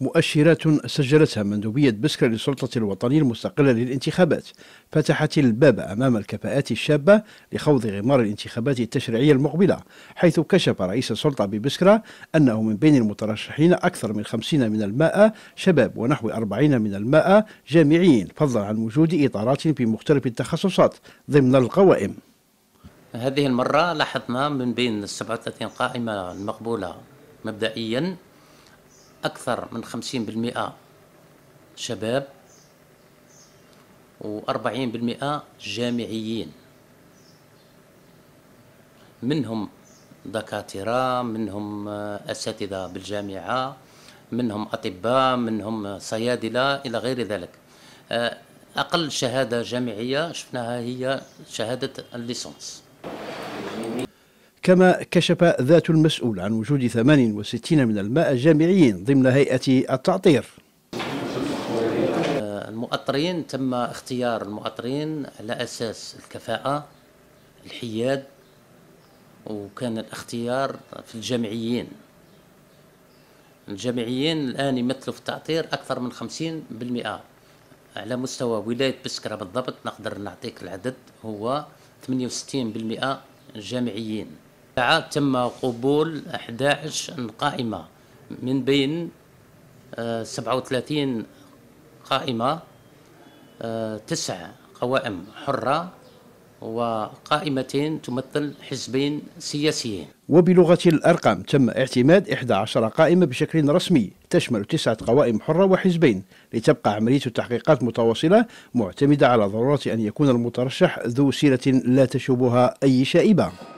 مؤشرات سجلتها مندوبية بسكرة للسلطة الوطنية المستقلة للانتخابات فتحت الباب أمام الكفاءات الشابة لخوض غمار الانتخابات التشريعية المقبلة حيث كشف رئيس السلطة ببسكرة أنه من بين المترشحين أكثر من 50 من الماء شباب ونحو 40 من الماء جامعيين فضلا عن وجود إطارات بمختلف التخصصات ضمن القوائم هذه المرة لاحظنا من بين 37 قائمة المقبولة مبدئيا أكثر من خمسين بالمئة شباب وأربعين بالمئة جامعيين منهم دكاترة منهم أساتذة بالجامعة منهم أطباء منهم صيادلة إلى غير ذلك أقل شهادة جامعية شفناها هي شهادة الليسونس كما كشف ذات المسؤول عن وجود 68 من الماء جامعيين ضمن هيئة التعطير آه، المؤطرين تم اختيار المؤطرين على أساس الكفاءة الحياد وكان الاختيار في الجامعيين الجامعيين الآن يمثلوا في التعطير أكثر من 50% على مستوى ولاية بسكرة بالضبط نقدر نعطيك العدد هو 68% جامعيين ساعات تم قبول 11 قائمة من بين 37 آه، قائمة آه، تسع قوائم حرة وقائمتين تمثل حزبين سياسيين وبلغة الأرقام تم اعتماد 11 قائمة بشكل رسمي تشمل تسعة قوائم حرة وحزبين لتبقى عملية التحقيقات متواصلة معتمدة على ضرورة أن يكون المترشح ذو سيرة لا تشوبها أي شائبة